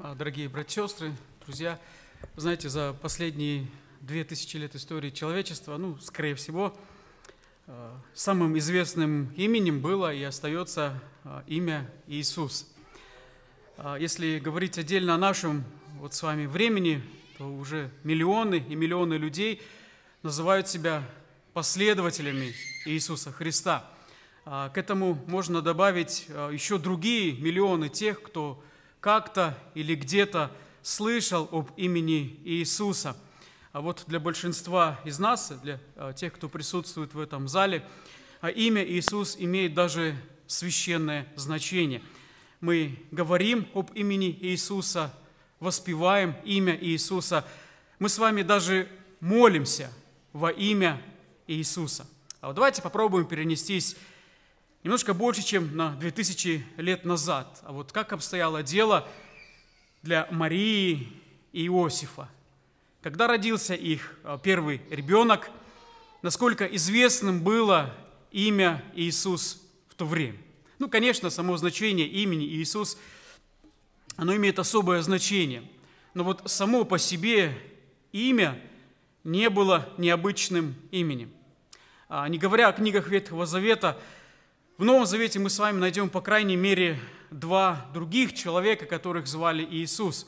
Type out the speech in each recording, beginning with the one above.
А, дорогие братья и сестры, друзья. Вы знаете, за последние две тысячи лет истории человечества, ну, скорее всего, а, самым известным именем было и остается а, имя Иисус. Если говорить отдельно о нашем вот с вами времени, то уже миллионы и миллионы людей называют себя последователями Иисуса Христа. К этому можно добавить еще другие миллионы тех, кто как-то или где-то слышал об имени Иисуса. А вот для большинства из нас, для а, тех, кто присутствует в этом зале, а, имя Иисус имеет даже священное значение. Мы говорим об имени Иисуса, воспеваем имя Иисуса. Мы с вами даже молимся во имя Иисуса. А вот давайте попробуем перенестись немножко больше, чем на 2000 лет назад. А вот как обстояло дело для Марии и Иосифа? Когда родился их а, первый ребенок, насколько известным было имя Иисус в то время? Ну, конечно, само значение имени Иисус, оно имеет особое значение. Но вот само по себе имя не было необычным именем. А, не говоря о книгах Ветхого Завета – в Новом Завете мы с вами найдем, по крайней мере, два других человека, которых звали Иисус.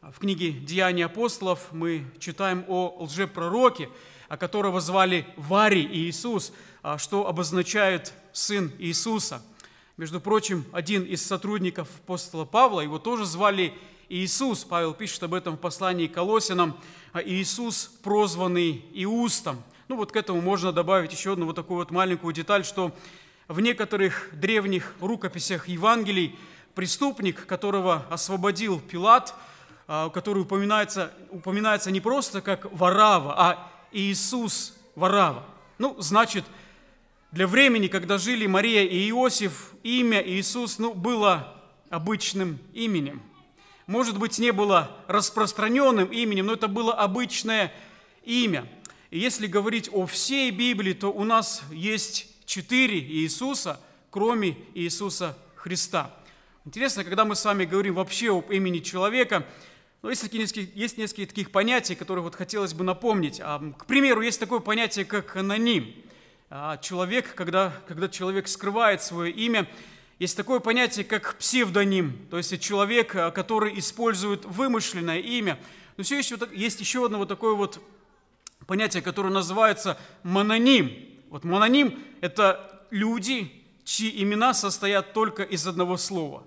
В книге «Деяния апостолов» мы читаем о лжепророке, о а которого звали Варий Иисус, а, что обозначает «сын Иисуса». Между прочим, один из сотрудников апостола Павла, его тоже звали Иисус. Павел пишет об этом в послании к Колосинам. «А Иисус, прозванный Иустом. Ну вот к этому можно добавить еще одну вот такую вот маленькую деталь, что в некоторых древних рукописях Евангелий преступник, которого освободил Пилат, а, который упоминается, упоминается не просто как Варава, а Иисус Варава. Ну, значит, для времени, когда жили Мария и Иосиф, имя Иисус ну, было обычным именем. Может быть, не было распространенным именем, но это было обычное имя. И если говорить о всей Библии, то у нас есть четыре Иисуса, кроме Иисуса Христа. Интересно, когда мы с вами говорим вообще об имени человека, но ну, есть, такие, есть несколько таких понятий, которые вот хотелось бы напомнить. А, к примеру, есть такое понятие, как аноним. А, человек, когда, когда человек скрывает свое имя, есть такое понятие, как псевдоним, то есть человек, а, который использует вымышленное имя. Но все еще есть еще одно вот такое вот понятие, которое называется мононим. Вот мононим – это люди, чьи имена состоят только из одного слова.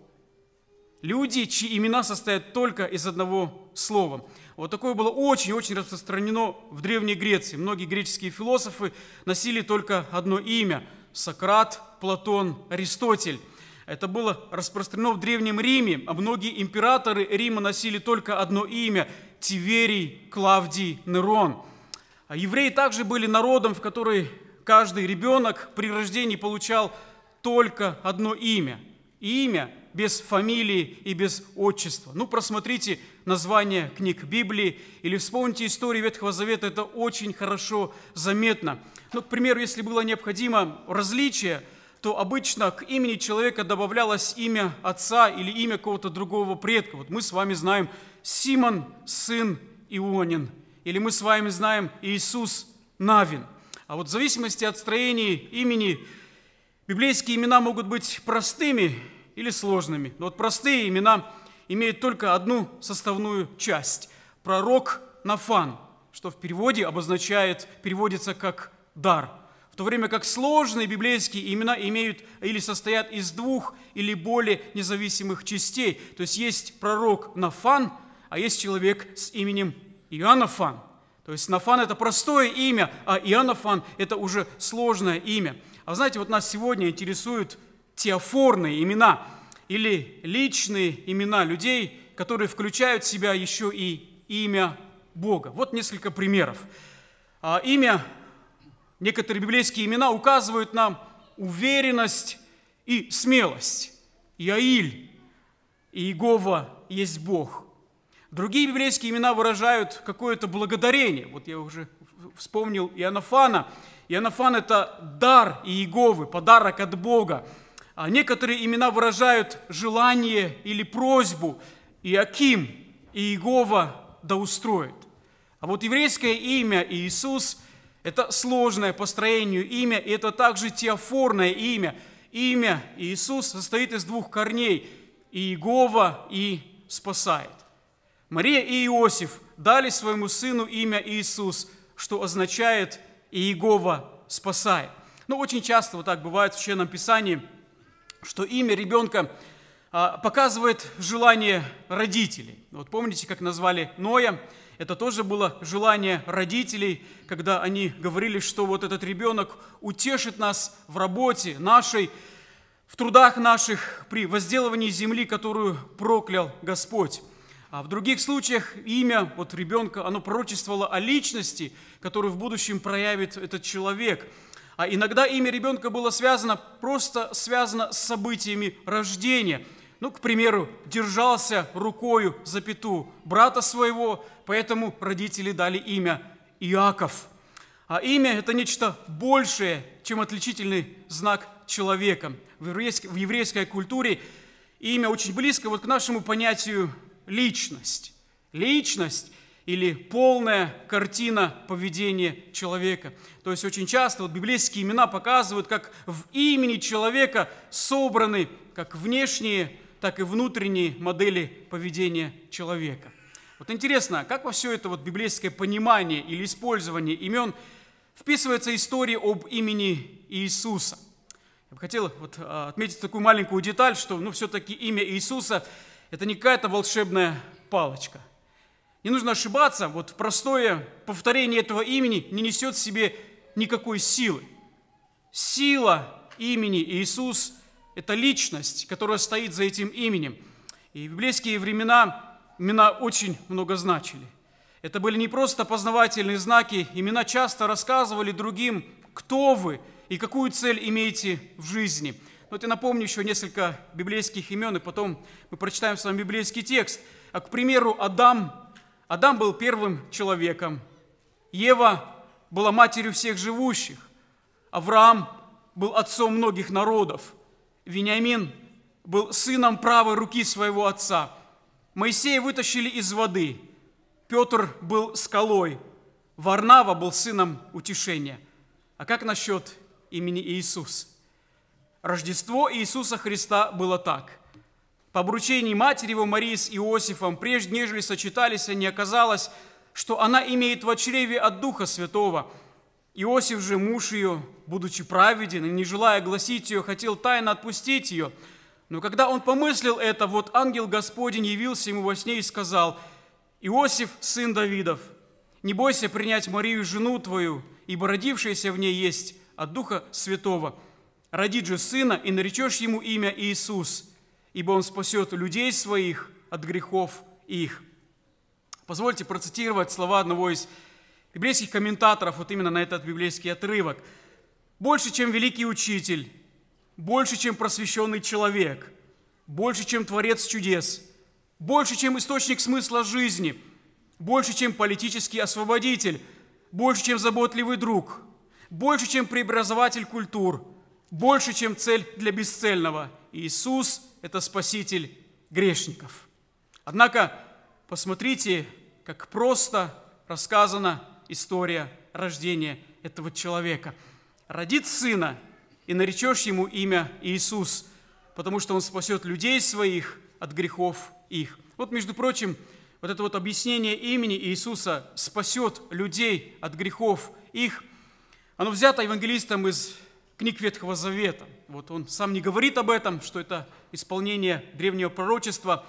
Люди, чьи имена состоят только из одного слова. Вот такое было очень-очень распространено в Древней Греции. Многие греческие философы носили только одно имя – Сократ, Платон, Аристотель. Это было распространено в Древнем Риме, а многие императоры Рима носили только одно имя – Тиверий, Клавдий, Нерон. А евреи также были народом, в который каждый ребенок при рождении получал только одно имя. И имя без фамилии и без отчества. Ну, просмотрите название книг Библии или вспомните историю Ветхого Завета, это очень хорошо заметно. Ну, к примеру, если было необходимо различие, то обычно к имени человека добавлялось имя отца или имя какого-то другого предка. Вот мы с вами знаем Симон, сын Ионин, или мы с вами знаем Иисус Навин – а вот в зависимости от строения имени, библейские имена могут быть простыми или сложными. Но вот простые имена имеют только одну составную часть – пророк Нафан, что в переводе обозначает, переводится как «дар», в то время как сложные библейские имена имеют или состоят из двух или более независимых частей. То есть есть пророк Нафан, а есть человек с именем Иоаннафан – то есть Нафан – это простое имя, а Иоаннафан – это уже сложное имя. А знаете, вот нас сегодня интересуют теофорные имена или личные имена людей, которые включают в себя еще и имя Бога. Вот несколько примеров. А, имя, некоторые библейские имена указывают нам уверенность и смелость. Яиль, Иегова есть Бог – Другие библейские имена выражают какое-то благодарение. Вот я уже вспомнил Иоаннафана. Иоаннафан – это дар Иеговы, подарок от Бога. А некоторые имена выражают желание или просьбу. Иаким Иегова да устроит. А вот еврейское имя Иисус – это сложное по строению имя, и это также теофорное имя. Имя Иисус состоит из двух корней – Иегова и спасает. Мария и Иосиф дали своему сыну имя Иисус, что означает «Иегова спасает». Ну, очень часто вот так бывает в Священном Писании, что имя ребенка а, показывает желание родителей. Вот помните, как назвали Ноя? Это тоже было желание родителей, когда они говорили, что вот этот ребенок утешит нас в работе нашей, в трудах наших, при возделывании земли, которую проклял Господь. А в других случаях имя вот ребенка, оно пророчествовало о личности, которую в будущем проявит этот человек. А иногда имя ребенка было связано, просто связано с событиями рождения. Ну, к примеру, держался рукою за пету брата своего, поэтому родители дали имя Иаков. А имя – это нечто большее, чем отличительный знак человека. В еврейской, в еврейской культуре имя очень близко вот к нашему понятию личность. Личность или полная картина поведения человека. То есть очень часто вот библейские имена показывают, как в имени человека собраны как внешние, так и внутренние модели поведения человека. Вот интересно, как во все это вот библейское понимание или использование имен вписывается история об имени Иисуса. Я бы хотел вот а, отметить такую маленькую деталь, что ну, все-таки имя Иисуса – это не какая-то волшебная палочка. Не нужно ошибаться, вот простое повторение этого имени не несет в себе никакой силы. Сила имени Иисус – это личность, которая стоит за этим именем. И в библейские времена имена очень много значили. Это были не просто познавательные знаки, имена часто рассказывали другим, кто вы и какую цель имеете в жизни – но вот я напомню еще несколько библейских имен, и потом мы прочитаем с вами библейский текст. А, к примеру, Адам. Адам был первым человеком. Ева была матерью всех живущих. Авраам был отцом многих народов. Вениамин был сыном правой руки своего отца. Моисея вытащили из воды. Петр был скалой. Варнава был сыном утешения. А как насчет имени Иисус? Рождество Иисуса Христа было так. По обручении матери его Марии с Иосифом, прежде нежели сочетались они, оказалось, что она имеет в чреве от Духа Святого. Иосиф же, муж ее, будучи праведен и не желая гласить ее, хотел тайно отпустить ее. Но когда он помыслил это, вот ангел Господень явился ему во сне и сказал, «Иосиф, сын Давидов, не бойся принять Марию, жену твою, ибо родившаяся в ней есть от Духа Святого». Родит же сына, и наречешь ему имя Иисус, ибо он спасет людей своих от грехов их». Позвольте процитировать слова одного из библейских комментаторов вот именно на этот библейский отрывок. «Больше, чем великий учитель, больше, чем просвещенный человек, больше, чем творец чудес, больше, чем источник смысла жизни, больше, чем политический освободитель, больше, чем заботливый друг, больше, чем преобразователь культур, больше, чем цель для бесцельного. Иисус – это спаситель грешников. Однако посмотрите, как просто рассказана история рождения этого человека. Родит сына, и наречешь ему имя Иисус, потому что он спасет людей своих от грехов их. Вот, между прочим, вот это вот объяснение имени Иисуса «спасет людей от грехов их», оно взято евангелистом из книг Ветхого Завета. Вот он сам не говорит об этом, что это исполнение древнего пророчества.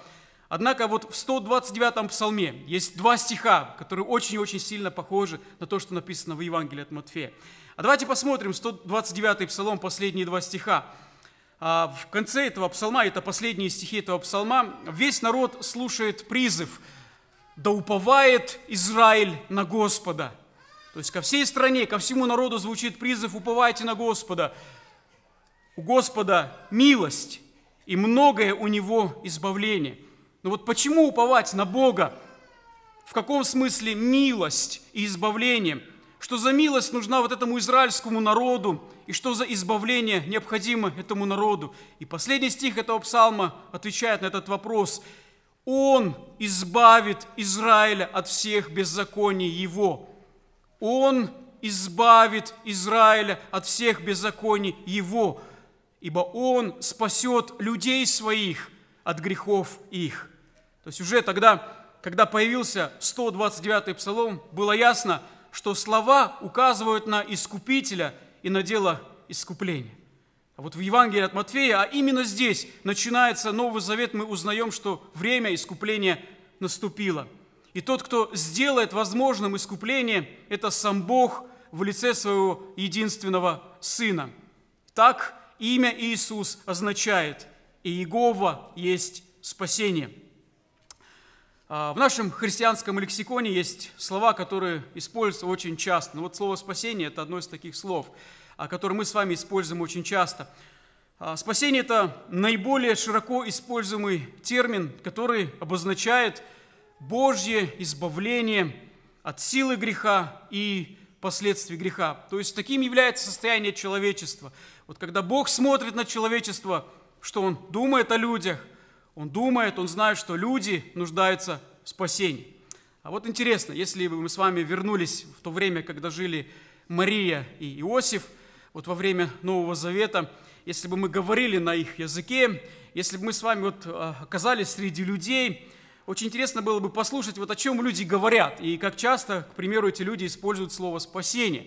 Однако вот в 129-м псалме есть два стиха, которые очень-очень сильно похожи на то, что написано в Евангелии от Матфея. А давайте посмотрим 129-й псалом, последние два стиха. А, в конце этого псалма, это последние стихи этого псалма, весь народ слушает призыв «Да уповает Израиль на Господа, то есть ко всей стране, ко всему народу звучит призыв «Уповайте на Господа». У Господа милость и многое у Него избавление. Но вот почему уповать на Бога? В каком смысле милость и избавление? Что за милость нужна вот этому израильскому народу? И что за избавление необходимо этому народу? И последний стих этого псалма отвечает на этот вопрос. «Он избавит Израиля от всех беззаконий его». Он избавит Израиля от всех беззаконий его, ибо он спасет людей своих от грехов их. То есть уже тогда, когда появился 129-й псалом, было ясно, что слова указывают на Искупителя и на дело искупления. А вот в Евангелии от Матфея, а именно здесь начинается Новый Завет, мы узнаем, что время искупления наступило – и тот, кто сделает возможным искупление, это сам Бог в лице своего единственного Сына. Так имя Иисус означает «Иегова есть спасение». А, в нашем христианском лексиконе есть слова, которые используются очень часто. Но ну вот слово «спасение» – это одно из таких слов, а, которое мы с вами используем очень часто. А, спасение – это наиболее широко используемый термин, который обозначает – Божье избавление от силы греха и последствий греха. То есть таким является состояние человечества. Вот когда Бог смотрит на человечество, что Он думает о людях, Он думает, Он знает, что люди нуждаются в спасении. А вот интересно, если бы мы с вами вернулись в то время, когда жили Мария и Иосиф, вот во время Нового Завета, если бы мы говорили на их языке, если бы мы с вами вот а, оказались среди людей – очень интересно было бы послушать, вот о чем люди говорят, и как часто, к примеру, эти люди используют слово «спасение».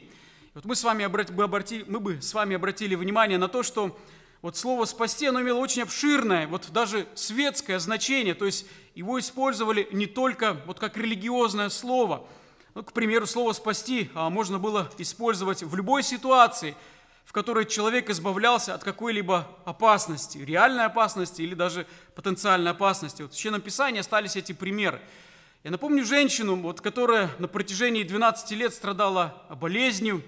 вот мы, с вами обрати, мы, обрати, мы бы с вами обратили внимание на то, что вот слово «спасти» оно имело очень обширное, вот даже светское значение, то есть его использовали не только вот как религиозное слово. Ну, к примеру, слово «спасти» а, можно было использовать в любой ситуации – в которой человек избавлялся от какой-либо опасности, реальной опасности или даже потенциальной опасности. Вот в Священном Писании остались эти примеры. Я напомню женщину, вот, которая на протяжении 12 лет страдала болезнью,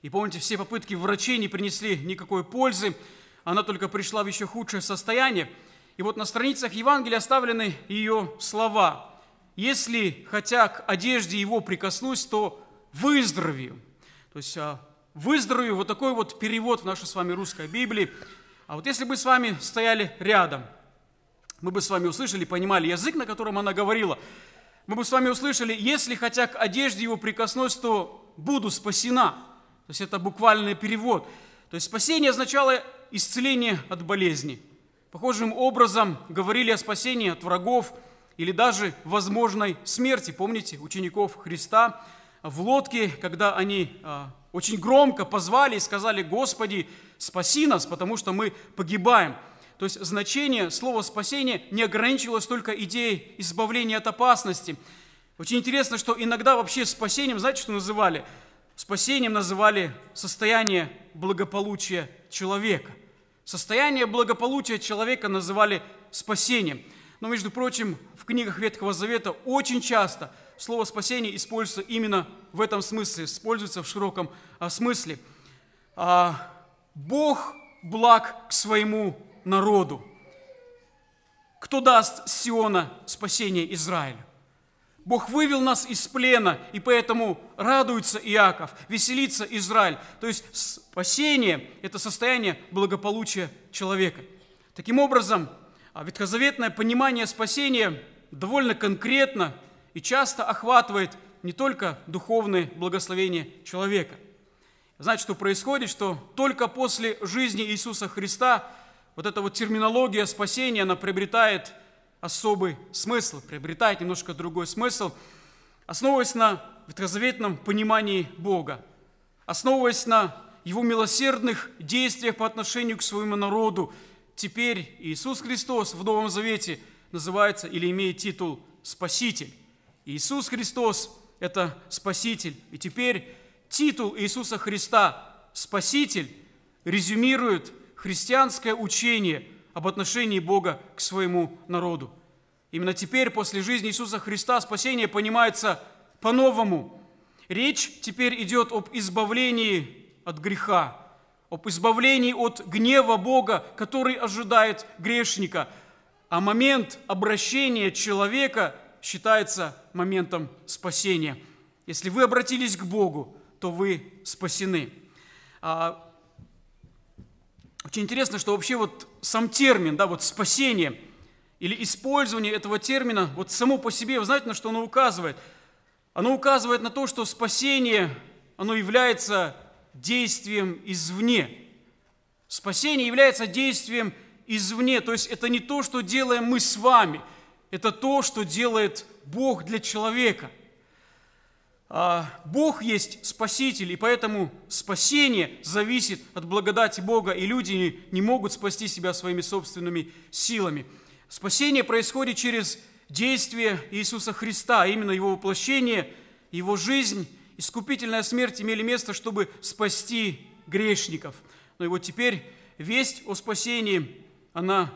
и помните, все попытки врачей не принесли никакой пользы, она только пришла в еще худшее состояние. И вот на страницах Евангелия оставлены ее слова. «Если, хотя к одежде его прикоснусь, то выздоровею». То есть а, выздоровею, вот такой вот перевод в нашей с вами русской Библии. А вот если бы с вами стояли рядом, мы бы с вами услышали, понимали язык, на котором она говорила, мы бы с вами услышали, если хотя к одежде его прикоснусь, то буду спасена. То есть это буквальный перевод. То есть спасение означало исцеление от болезни. Похожим образом говорили о спасении от врагов или даже возможной смерти. Помните учеников Христа в лодке, когда они а, очень громко позвали и сказали, Господи, спаси нас, потому что мы погибаем. То есть значение слова «спасение» не ограничивалось только идеей избавления от опасности. Очень интересно, что иногда вообще спасением, знаете, что называли? Спасением называли состояние благополучия человека. Состояние благополучия человека называли спасением. Но, между прочим, в книгах Ветхого Завета очень часто – Слово «спасение» используется именно в этом смысле, используется в широком а, смысле. А, Бог благ к своему народу. Кто даст Сиона спасение Израилю? Бог вывел нас из плена, и поэтому радуется Иаков, веселится Израиль. То есть спасение – это состояние благополучия человека. Таким образом, а, ветхозаветное понимание спасения довольно конкретно и часто охватывает не только духовное благословение человека. Значит, что происходит, что только после жизни Иисуса Христа вот эта вот терминология спасения, она приобретает особый смысл, приобретает немножко другой смысл, основываясь на ветхозаветном понимании Бога, основываясь на Его милосердных действиях по отношению к своему народу. Теперь Иисус Христос в Новом Завете называется или имеет титул «Спаситель». Иисус Христос – это Спаситель. И теперь титул Иисуса Христа «Спаситель» резюмирует христианское учение об отношении Бога к своему народу. Именно теперь, после жизни Иисуса Христа, спасение понимается по-новому. Речь теперь идет об избавлении от греха, об избавлении от гнева Бога, который ожидает грешника, а момент обращения человека считается моментом спасения. Если вы обратились к Богу, то вы спасены. А, очень интересно, что вообще вот сам термин, да, вот спасение или использование этого термина, вот само по себе, вы знаете, на что оно указывает? Оно указывает на то, что спасение, оно является действием извне. Спасение является действием извне, то есть это не то, что делаем мы с вами – это то, что делает Бог для человека. А, Бог есть Спаситель, и поэтому спасение зависит от благодати Бога, и люди не могут спасти себя своими собственными силами. Спасение происходит через действие Иисуса Христа, а именно Его воплощение, Его жизнь, искупительная смерть имели место, чтобы спасти грешников. Но ну и вот теперь весть о спасении, она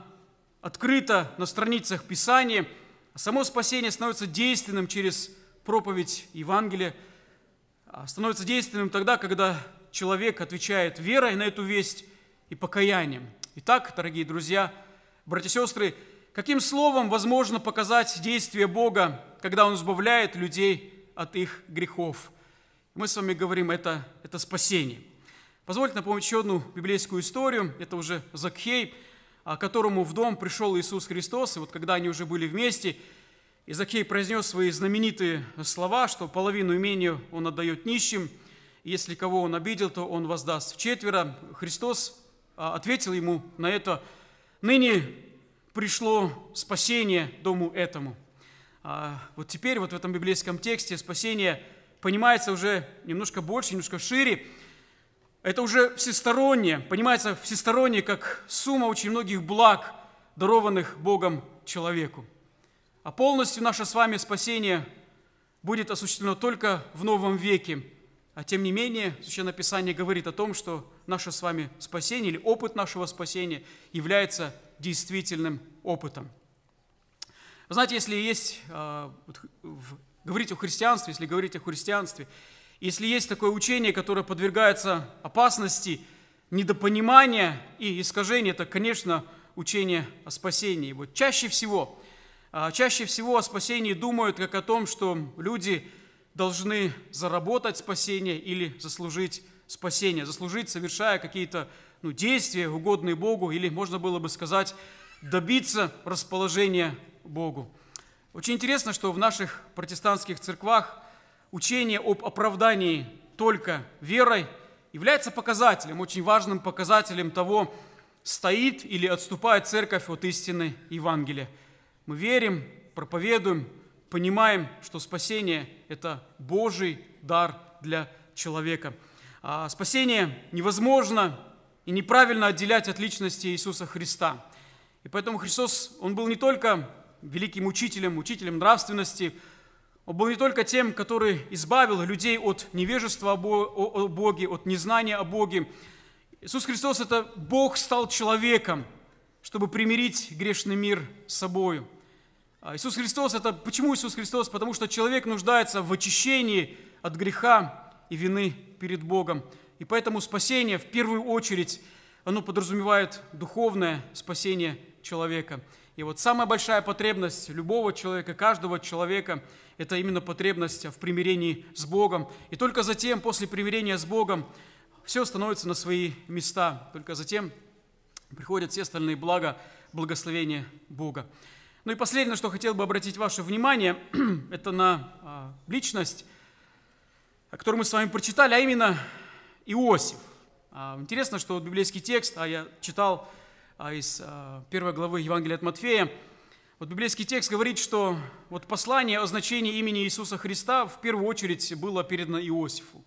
открыто на страницах Писания, само спасение становится действенным через проповедь Евангелия, а, становится действенным тогда, когда человек отвечает верой на эту весть и покаянием. Итак, дорогие друзья, братья и сестры, каким словом возможно показать действие Бога, когда Он избавляет людей от их грехов? Мы с вами говорим, это, это спасение. Позвольте напомнить еще одну библейскую историю. Это уже Закхей – к а которому в дом пришел Иисус Христос, и вот когда они уже были вместе, Изакей произнес свои знаменитые слова, что половину имения он отдает нищим, если кого он обидел, то он воздаст в четверо. Христос а, ответил ему на это, ныне пришло спасение дому этому. А, вот теперь вот в этом библейском тексте спасение понимается уже немножко больше, немножко шире. Это уже всестороннее, понимается, всестороннее как сумма очень многих благ, дарованных Богом человеку. А полностью наше с вами спасение будет осуществлено только в новом веке. А тем не менее, Священное Писание говорит о том, что наше с вами спасение или опыт нашего спасения является действительным опытом. Вы знаете, если есть, э, вот, в, говорить о христианстве, если говорить о христианстве, если есть такое учение, которое подвергается опасности, недопонимания и искажения, это, конечно, учение о спасении. Вот чаще всего, а, чаще всего о спасении думают как о том, что люди должны заработать спасение или заслужить спасение, заслужить, совершая какие-то ну, действия, угодные Богу, или, можно было бы сказать, добиться расположения Богу. Очень интересно, что в наших протестантских церквах – учение об оправдании только верой является показателем, очень важным показателем того, стоит или отступает церковь от истины Евангелия. Мы верим, проповедуем, понимаем, что спасение – это Божий дар для человека. А спасение невозможно и неправильно отделять от личности Иисуса Христа. И поэтому Христос, Он был не только великим учителем, учителем нравственности – он был не только тем, который избавил людей от невежества о Боге, от незнания о Боге. Иисус Христос – это Бог стал человеком, чтобы примирить грешный мир с собою. А Иисус Христос – это... Почему Иисус Христос? Потому что человек нуждается в очищении от греха и вины перед Богом. И поэтому спасение в первую очередь, оно подразумевает духовное спасение человека – и вот самая большая потребность любого человека, каждого человека, это именно потребность в примирении с Богом. И только затем, после примирения с Богом, все становится на свои места. Только затем приходят все остальные блага, благословения Бога. Ну и последнее, что хотел бы обратить ваше внимание, это на а, личность, которую мы с вами прочитали, а именно Иосиф. А, интересно, что библейский текст, а я читал а, из а, первой главы Евангелия от Матфея. Вот библейский текст говорит, что вот послание о значении имени Иисуса Христа в первую очередь было передано Иосифу.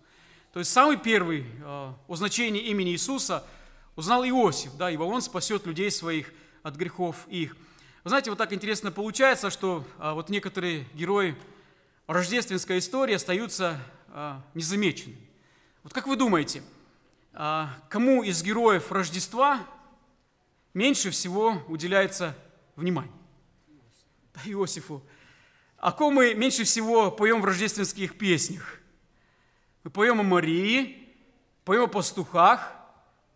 То есть самый первый а, о значении имени Иисуса узнал Иосиф, да, ибо он спасет людей своих от грехов их. Вы знаете, вот так интересно получается, что вот некоторые герои рождественской истории остаются незамеченными. Вот как вы думаете, кому из героев Рождества меньше всего уделяется внимания. Да, Иосифу, о ком мы меньше всего поем в рождественских песнях? Мы поем о Марии, поем о пастухах,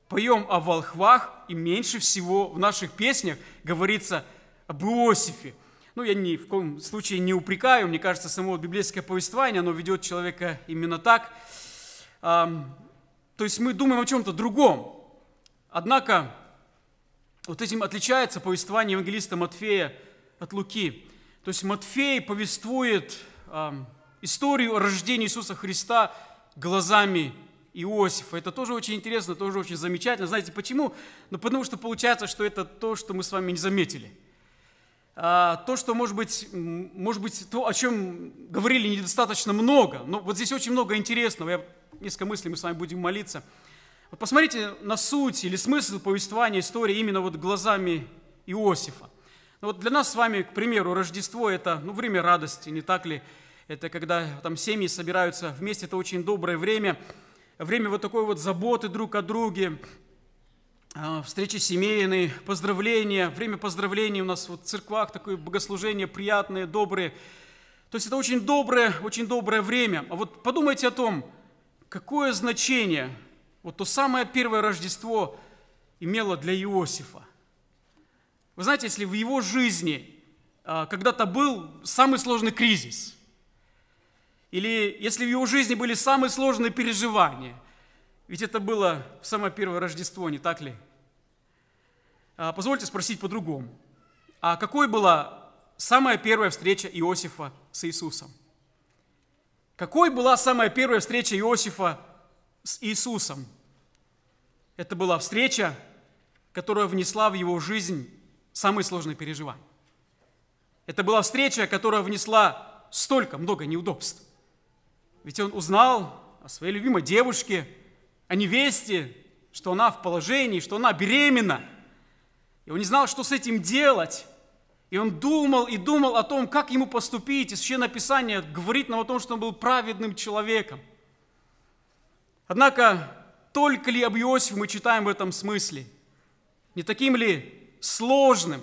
поем о волхвах, и меньше всего в наших песнях говорится об Иосифе. Ну, я ни в коем случае не упрекаю, мне кажется, само библейское повествование, оно ведет человека именно так. то есть мы думаем о чем-то другом. Однако вот этим отличается повествование евангелиста Матфея от Луки. То есть Матфей повествует э, историю о рождении Иисуса Христа глазами Иосифа. Это тоже очень интересно, тоже очень замечательно. Знаете почему? Ну, потому что получается, что это то, что мы с вами не заметили. А, то, что, может быть, может быть, то, о чем говорили недостаточно много. Но вот здесь очень много интересного. Я несколько мыслей мы с вами будем молиться. Вот посмотрите на суть или смысл повествования истории именно вот глазами Иосифа. Ну вот для нас с вами, к примеру, Рождество – это ну, время радости, не так ли? Это когда там семьи собираются вместе, это очень доброе время, время вот такой вот заботы друг о друге, а, встречи семейные, поздравления, время поздравлений у нас вот в церквах, такое богослужение приятное, доброе. То есть это очень доброе, очень доброе время. А вот подумайте о том, какое значение – вот то самое первое Рождество имело для Иосифа. Вы знаете, если в его жизни а, когда-то был самый сложный кризис, или если в его жизни были самые сложные переживания, ведь это было самое первое Рождество, не так ли? А, позвольте спросить по-другому. А какой была самая первая встреча Иосифа с Иисусом? Какой была самая первая встреча Иосифа с Иисусом? Это была встреча, которая внесла в его жизнь самые сложные переживания. Это была встреча, которая внесла столько много неудобств. Ведь он узнал о своей любимой девушке, о невесте, что она в положении, что она беременна. И он не знал, что с этим делать. И он думал и думал о том, как ему поступить. И Священное Писание говорит нам о том, что он был праведным человеком. Однако только ли об Иосифе мы читаем в этом смысле? Не таким ли сложным,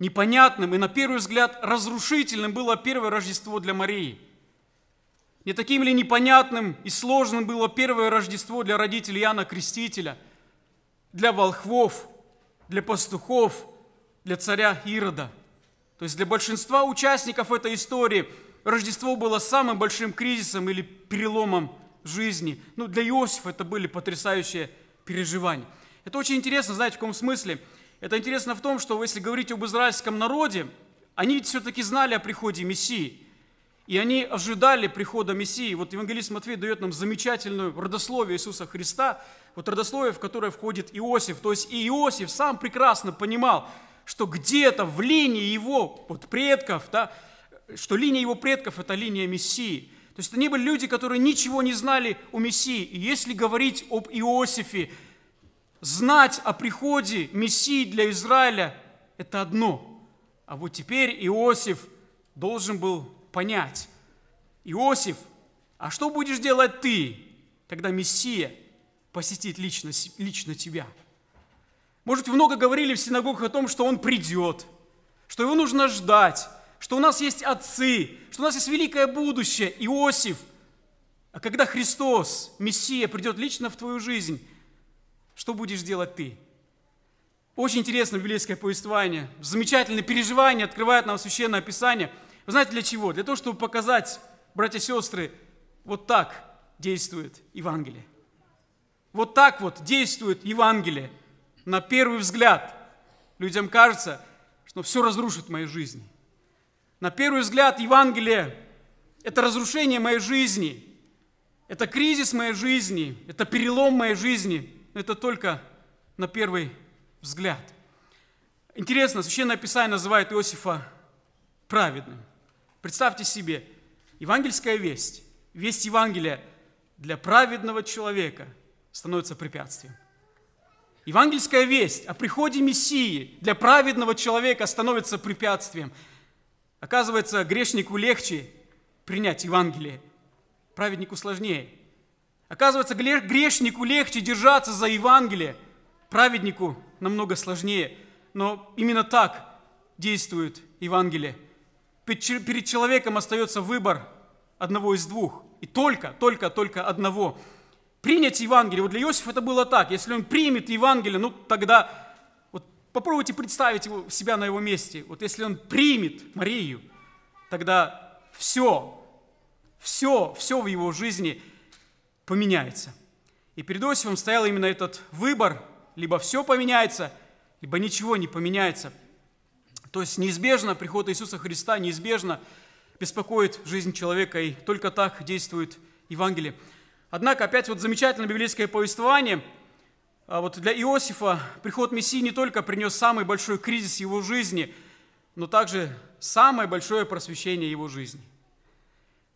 непонятным и, на первый взгляд, разрушительным было первое Рождество для Марии? Не таким ли непонятным и сложным было первое Рождество для родителей Иоанна Крестителя, для волхвов, для пастухов, для царя Ирода? То есть для большинства участников этой истории Рождество было самым большим кризисом или переломом жизни. Ну, для Иосифа это были потрясающие переживания. Это очень интересно, знаете, в каком смысле? Это интересно в том, что если говорить об израильском народе, они все-таки знали о приходе Мессии. И они ожидали прихода Мессии. Вот евангелист Матвей дает нам замечательную родословие Иисуса Христа, вот родословие, в которое входит Иосиф. То есть и Иосиф сам прекрасно понимал, что где-то в линии его вот предков, да, что линия его предков – это линия Мессии. То есть это не были люди, которые ничего не знали о Мессии. И если говорить об Иосифе, знать о приходе Мессии для Израиля – это одно. А вот теперь Иосиф должен был понять. Иосиф, а что будешь делать ты, когда Мессия посетит лично, лично тебя? Может, много говорили в синагогах о том, что он придет, что его нужно ждать, что у нас есть отцы, что у нас есть великое будущее, Иосиф. А когда Христос, Мессия, придет лично в твою жизнь, что будешь делать ты? Очень интересно библейское повествование, замечательные переживания открывает нам Священное Писание. Вы знаете для чего? Для того, чтобы показать, братья и сестры, вот так действует Евангелие. Вот так вот действует Евангелие. На первый взгляд людям кажется, что все разрушит мою жизнь. На первый взгляд Евангелие – это разрушение моей жизни, это кризис моей жизни, это перелом моей жизни. Но это только на первый взгляд. Интересно, Священное Писание называет Иосифа праведным. Представьте себе, евангельская весть, весть Евангелия для праведного человека становится препятствием. Евангельская весть о приходе Мессии для праведного человека становится препятствием – Оказывается, грешнику легче принять Евангелие, праведнику сложнее. Оказывается, грешнику легче держаться за Евангелие, праведнику намного сложнее. Но именно так действует Евангелие. Перед человеком остается выбор одного из двух. И только, только, только одного. Принять Евангелие. Вот для Иосифа это было так. Если он примет Евангелие, ну тогда Попробуйте представить его, себя на его месте. Вот если он примет Марию, тогда все, все, все в его жизни поменяется. И перед Иосифом стоял именно этот выбор, либо все поменяется, либо ничего не поменяется. То есть неизбежно приход Иисуса Христа, неизбежно беспокоит жизнь человека, и только так действует Евангелие. Однако опять вот замечательное библейское повествование – а вот для Иосифа приход Мессии не только принес самый большой кризис его жизни, но также самое большое просвещение его жизни.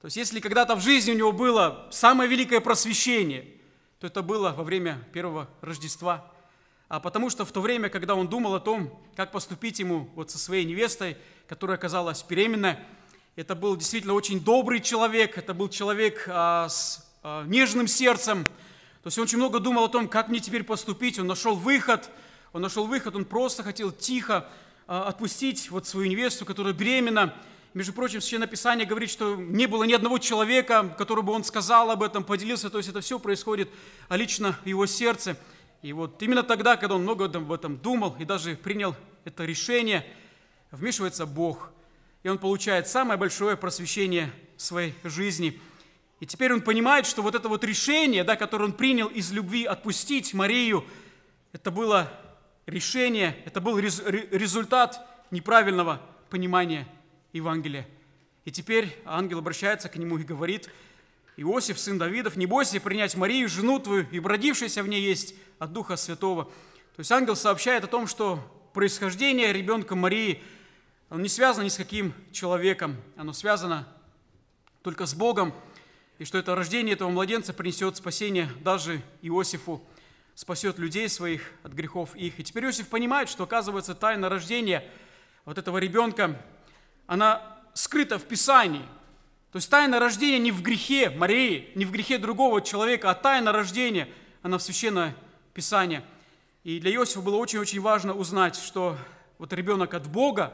То есть если когда-то в жизни у него было самое великое просвещение, то это было во время первого Рождества. А потому что в то время, когда он думал о том, как поступить ему вот со своей невестой, которая оказалась беременна, это был действительно очень добрый человек, это был человек а, с а, нежным сердцем – то есть он очень много думал о том, как мне теперь поступить. Он нашел выход, он нашел выход, он просто хотел тихо а, отпустить вот свою невесту, которая беременна. Между прочим, Священное Писание говорит, что не было ни одного человека, которому бы он сказал об этом, поделился. То есть это все происходит а, лично в его сердце. И вот именно тогда, когда он много об этом думал и даже принял это решение, вмешивается Бог. И он получает самое большое просвещение своей жизни – и теперь он понимает, что вот это вот решение, да, которое он принял из любви отпустить Марию, это было решение, это был рез, результат неправильного понимания Евангелия. И теперь ангел обращается к нему и говорит, Иосиф, сын Давидов, не бойся принять Марию, жену твою, и бродившаяся в ней есть от Духа Святого. То есть ангел сообщает о том, что происхождение ребенка Марии, оно не связано ни с каким человеком, оно связано только с Богом, и что это рождение этого младенца принесет спасение даже Иосифу, спасет людей своих от грехов их. И теперь Иосиф понимает, что, оказывается, тайна рождения вот этого ребенка, она скрыта в Писании. То есть тайна рождения не в грехе Марии, не в грехе другого человека, а тайна рождения, она в Священное Писание. И для Иосифа было очень-очень важно узнать, что вот ребенок от Бога,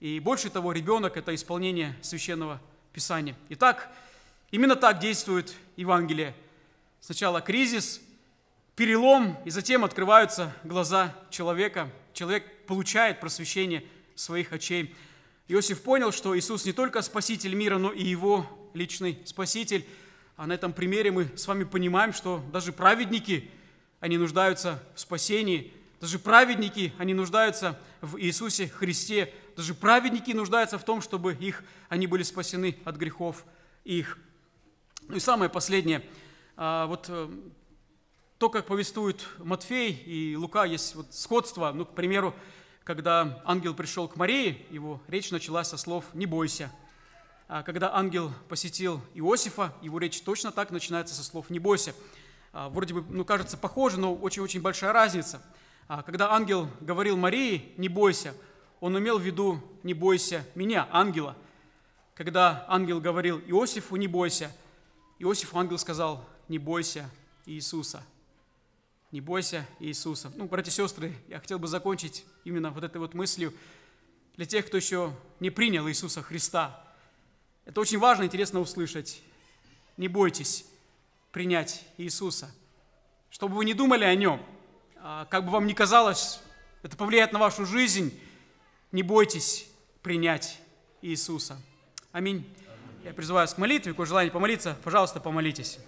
и больше того, ребенок – это исполнение Священного Писания. Итак, Именно так действует Евангелие. Сначала кризис, перелом, и затем открываются глаза человека. Человек получает просвещение своих очей. Иосиф понял, что Иисус не только спаситель мира, но и его личный спаситель. А на этом примере мы с вами понимаем, что даже праведники, они нуждаются в спасении. Даже праведники, они нуждаются в Иисусе Христе. Даже праведники нуждаются в том, чтобы их, они были спасены от грехов их. Ну и самое последнее. А, вот э, то, как повествуют Матфей и Лука, есть вот сходство. Ну, к примеру, когда ангел пришел к Марии, его речь началась со слов «не бойся». А когда ангел посетил Иосифа, его речь точно так начинается со слов «не бойся». А вроде бы, ну, кажется, похоже, но очень-очень большая разница. А когда ангел говорил Марии «не бойся», он имел в виду «не бойся меня, ангела». Когда ангел говорил Иосифу «не бойся», Иосиф ангел сказал, не бойся Иисуса. Не бойся Иисуса. Ну, братья и сестры, я хотел бы закончить именно вот этой вот мыслью для тех, кто еще не принял Иисуса Христа. Это очень важно, интересно услышать. Не бойтесь принять Иисуса. Что бы вы ни думали о нем, а как бы вам ни казалось, это повлияет на вашу жизнь. Не бойтесь принять Иисуса. Аминь. Я призываю вас к молитве, кое желание помолиться, пожалуйста, помолитесь.